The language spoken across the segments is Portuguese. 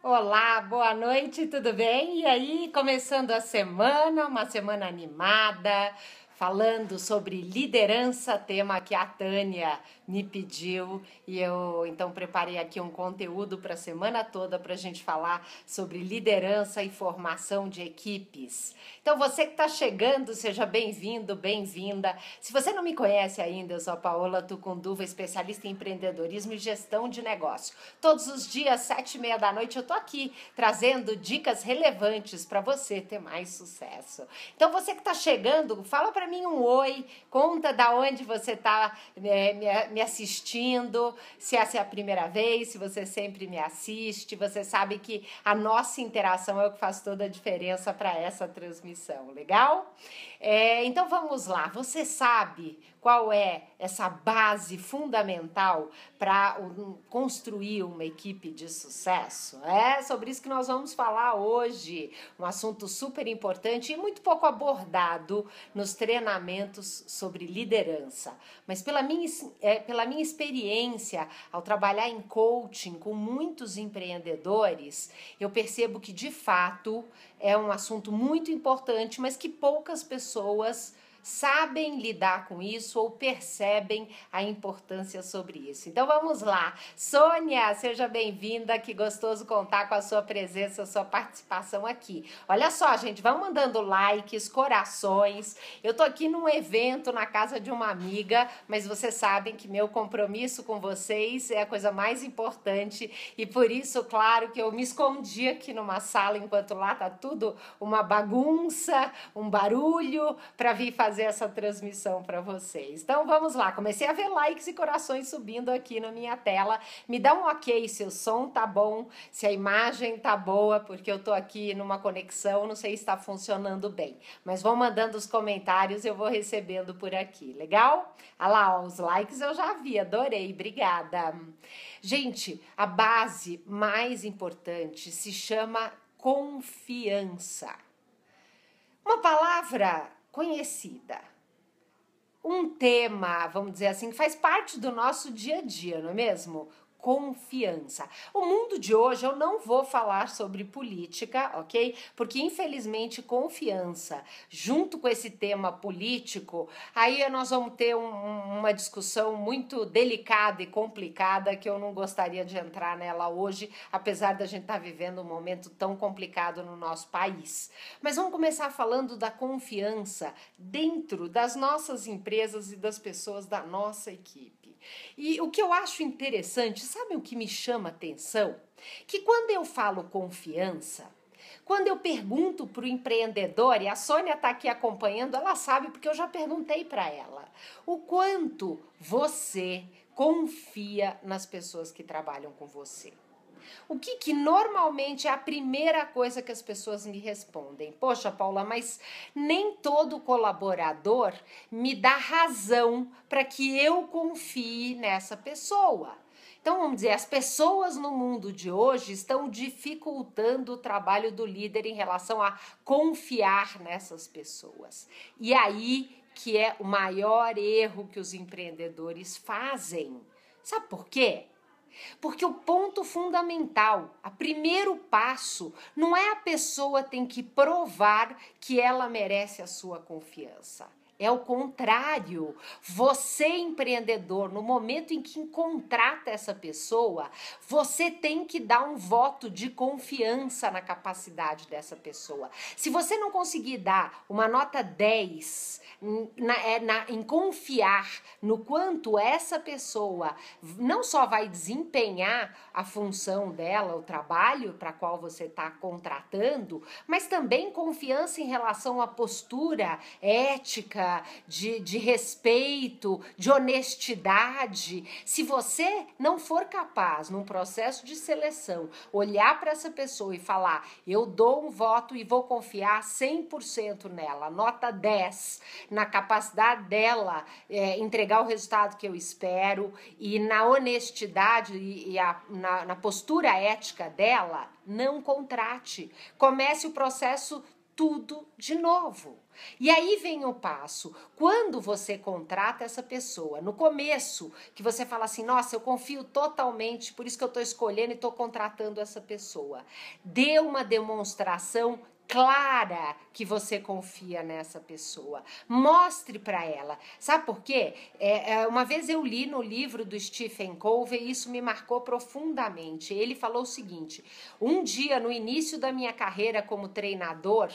Olá, boa noite, tudo bem? E aí, começando a semana, uma semana animada, falando sobre liderança, tema que a Tânia me pediu e eu então preparei aqui um conteúdo para a semana toda para a gente falar sobre liderança e formação de equipes. Então você que está chegando, seja bem-vindo, bem-vinda. Se você não me conhece ainda, eu sou a Paola Tucunduva, especialista em empreendedorismo e gestão de negócio. Todos os dias, sete e meia da noite, eu estou aqui trazendo dicas relevantes para você ter mais sucesso. Então você que está chegando, fala para mim um oi, conta da onde você está, né, me me assistindo, se essa é a primeira vez, se você sempre me assiste, você sabe que a nossa interação é o que faz toda a diferença para essa transmissão, legal? É, então vamos lá, você sabe qual é essa base fundamental para construir uma equipe de sucesso? É sobre isso que nós vamos falar hoje, um assunto super importante e muito pouco abordado nos treinamentos sobre liderança. Mas pela minha, é, pela minha experiência ao trabalhar em coaching com muitos empreendedores, eu percebo que de fato é um assunto muito importante, mas que poucas pessoas sabem lidar com isso ou percebem a importância sobre isso. Então vamos lá. Sônia, seja bem-vinda. Que gostoso contar com a sua presença, a sua participação aqui. Olha só, gente, vão mandando likes, corações. Eu tô aqui num evento na casa de uma amiga, mas vocês sabem que meu compromisso com vocês é a coisa mais importante e por isso, claro, que eu me escondi aqui numa sala enquanto lá tá tudo uma bagunça, um barulho para vir fazer fazer essa transmissão para vocês. Então vamos lá, comecei a ver likes e corações subindo aqui na minha tela. Me dá um ok se o som tá bom, se a imagem tá boa, porque eu tô aqui numa conexão, não sei se está funcionando bem. Mas vão mandando os comentários, eu vou recebendo por aqui, legal? Ah lá, ó, os likes eu já vi, adorei, obrigada. Gente, a base mais importante se chama confiança. Uma palavra conhecida. Um tema, vamos dizer assim, que faz parte do nosso dia a dia, não é mesmo? confiança. O mundo de hoje eu não vou falar sobre política, ok? Porque infelizmente confiança, junto com esse tema político, aí nós vamos ter um, uma discussão muito delicada e complicada que eu não gostaria de entrar nela hoje, apesar da gente estar tá vivendo um momento tão complicado no nosso país. Mas vamos começar falando da confiança dentro das nossas empresas e das pessoas da nossa equipe. E o que eu acho interessante, sabe o que me chama atenção? Que quando eu falo confiança, quando eu pergunto para o empreendedor, e a Sônia está aqui acompanhando, ela sabe porque eu já perguntei para ela, o quanto você confia nas pessoas que trabalham com você o que, que normalmente é a primeira coisa que as pessoas me respondem? Poxa, Paula, mas nem todo colaborador me dá razão para que eu confie nessa pessoa. Então, vamos dizer, as pessoas no mundo de hoje estão dificultando o trabalho do líder em relação a confiar nessas pessoas. E aí que é o maior erro que os empreendedores fazem. Sabe por quê? Porque o ponto fundamental, o primeiro passo, não é a pessoa tem que provar que ela merece a sua confiança. É o contrário. Você, empreendedor, no momento em que contrata essa pessoa, você tem que dar um voto de confiança na capacidade dessa pessoa. Se você não conseguir dar uma nota 10 na, é, na, em confiar no quanto essa pessoa não só vai desempenhar a função dela, o trabalho para qual você está contratando, mas também confiança em relação à postura ética de, de respeito, de honestidade. Se você não for capaz, num processo de seleção, olhar para essa pessoa e falar: eu dou um voto e vou confiar 100% nela, nota 10, na capacidade dela é, entregar o resultado que eu espero e na honestidade e, e a, na, na postura ética dela, não contrate. Comece o processo tudo de novo. E aí vem o passo. Quando você contrata essa pessoa, no começo, que você fala assim: nossa, eu confio totalmente, por isso que eu estou escolhendo e estou contratando essa pessoa. Dê uma demonstração clara que você confia nessa pessoa. Mostre para ela. Sabe por quê? É, é, uma vez eu li no livro do Stephen Covey e isso me marcou profundamente. Ele falou o seguinte: um dia no início da minha carreira como treinador,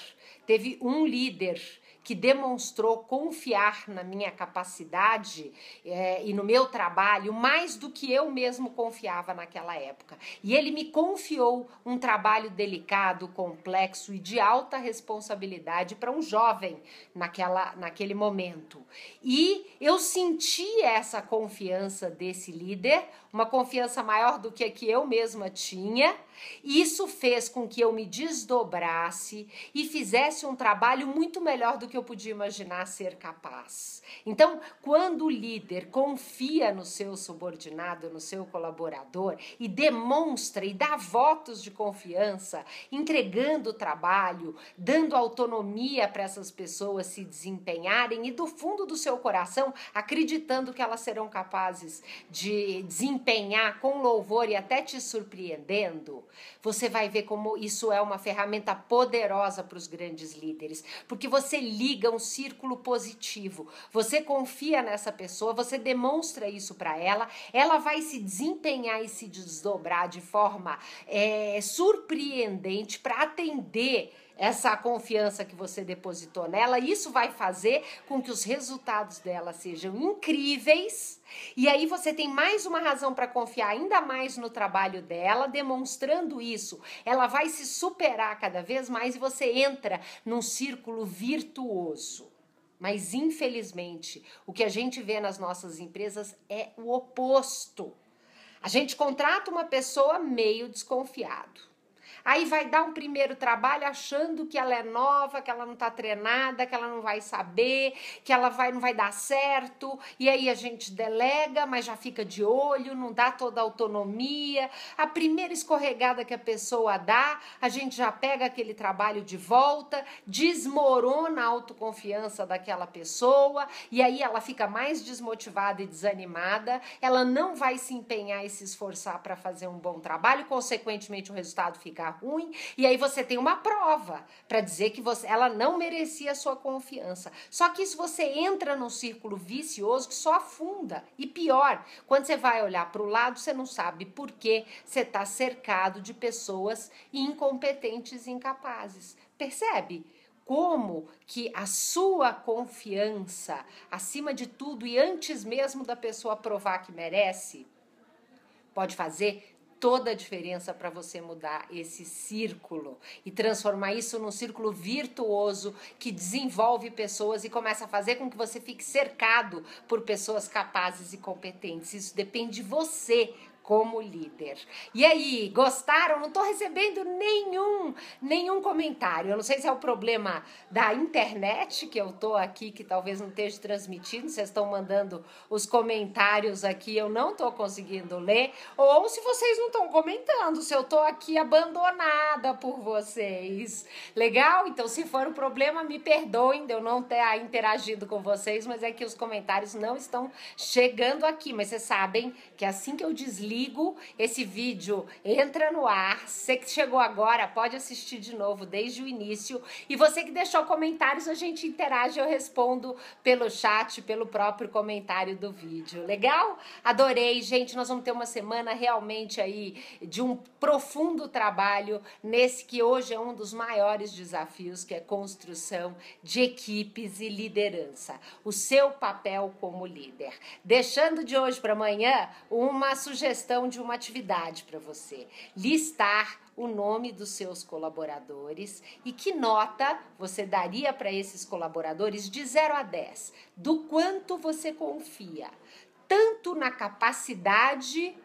teve um líder que demonstrou confiar na minha capacidade é, e no meu trabalho mais do que eu mesmo confiava naquela época. E ele me confiou um trabalho delicado, complexo e de alta responsabilidade para um jovem naquela, naquele momento. E eu senti essa confiança desse líder, uma confiança maior do que a que eu mesma tinha. E isso fez com que eu me desdobrasse e fizesse um trabalho muito melhor do que eu podia imaginar ser capaz. Então, quando o líder confia no seu subordinado, no seu colaborador e demonstra e dá votos de confiança, entregando o trabalho, dando autonomia para essas pessoas se desempenharem e do fundo do seu coração acreditando que elas serão capazes de desempenhar com louvor e até te surpreendendo, você vai ver como isso é uma ferramenta poderosa para os grandes líderes, porque você liga um círculo positivo. Você confia nessa pessoa, você demonstra isso para ela, ela vai se desempenhar e se desdobrar de forma é, surpreendente para atender essa confiança que você depositou nela, isso vai fazer com que os resultados dela sejam incríveis. E aí você tem mais uma razão para confiar ainda mais no trabalho dela, demonstrando isso. Ela vai se superar cada vez mais e você entra num círculo virtuoso. Mas infelizmente, o que a gente vê nas nossas empresas é o oposto. A gente contrata uma pessoa meio desconfiado Aí vai dar um primeiro trabalho achando que ela é nova, que ela não tá treinada, que ela não vai saber, que ela vai não vai dar certo. E aí a gente delega, mas já fica de olho, não dá toda a autonomia. A primeira escorregada que a pessoa dá, a gente já pega aquele trabalho de volta, desmorona a autoconfiança daquela pessoa e aí ela fica mais desmotivada e desanimada. Ela não vai se empenhar e se esforçar para fazer um bom trabalho, consequentemente o resultado fica ruim, e aí você tem uma prova para dizer que você, ela não merecia a sua confiança. Só que isso você entra num círculo vicioso que só afunda. E pior, quando você vai olhar para o lado, você não sabe por que você está cercado de pessoas incompetentes e incapazes. Percebe? como que a sua confiança, acima de tudo e antes mesmo da pessoa provar que merece, pode fazer toda a diferença para você mudar esse círculo e transformar isso num círculo virtuoso que desenvolve pessoas e começa a fazer com que você fique cercado por pessoas capazes e competentes. Isso depende de você como líder. E aí, gostaram? Não estou recebendo nenhum, nenhum comentário. Eu não sei se é o problema da internet que eu estou aqui, que talvez não esteja transmitindo. Vocês estão mandando os comentários aqui, eu não estou conseguindo ler. Ou se vocês não estão comentando, se eu estou aqui abandonada por vocês. Legal? Então, se for um problema, me perdoem de eu não ter interagido com vocês, mas é que os comentários não estão chegando aqui. Mas vocês sabem que assim que eu desligo ligo, esse vídeo entra no ar. Você que chegou agora pode assistir de novo desde o início. E você que deixou comentários, a gente interage, eu respondo pelo chat, pelo próprio comentário do vídeo. Legal? Adorei, gente. Nós vamos ter uma semana realmente aí de um profundo trabalho nesse que hoje é um dos maiores desafios, que é construção de equipes e liderança. O seu papel como líder. Deixando de hoje para amanhã uma sugestão sugestão de uma atividade para você: listar o nome dos seus colaboradores e que nota você daria para esses colaboradores de 0 a 10, do quanto você confia, tanto na capacidade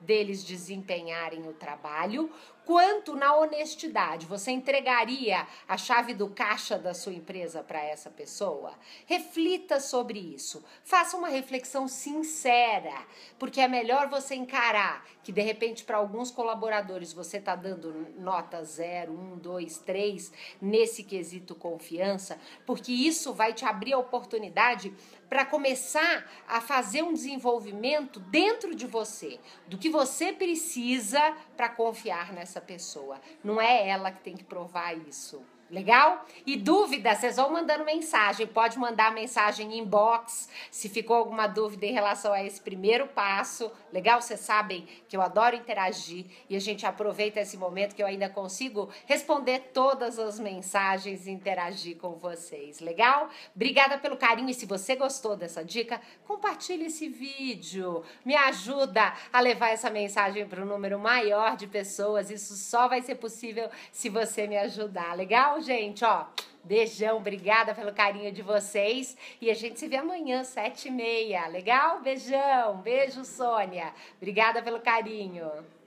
deles desempenharem o trabalho, quanto na honestidade você entregaria a chave do caixa da sua empresa para essa pessoa? Reflita sobre isso. Faça uma reflexão sincera, porque é melhor você encarar que de repente para alguns colaboradores você está dando nota 0, 1, 2, 3 nesse quesito confiança, porque isso vai te abrir a oportunidade para começar a fazer um desenvolvimento dentro de você, do que você precisa para confiar nessa essa pessoa. Não é ela que tem que provar isso. Legal? E dúvida, vocês vão mandando mensagem. Pode mandar mensagem em inbox se ficou alguma dúvida em relação a esse primeiro passo. Legal? Vocês sabem que eu adoro interagir e a gente aproveita esse momento que eu ainda consigo responder todas as mensagens e interagir com vocês. Legal? Obrigada pelo carinho e se você gostou dessa dica, compartilhe esse vídeo. Me ajuda a levar essa mensagem para um número maior de pessoas. Isso só vai ser possível se você me ajudar. Legal? gente, ó. Beijão, obrigada pelo carinho de vocês. E a gente se vê amanhã, sete e meia. Legal? Beijão. Beijo, Sônia. Obrigada pelo carinho.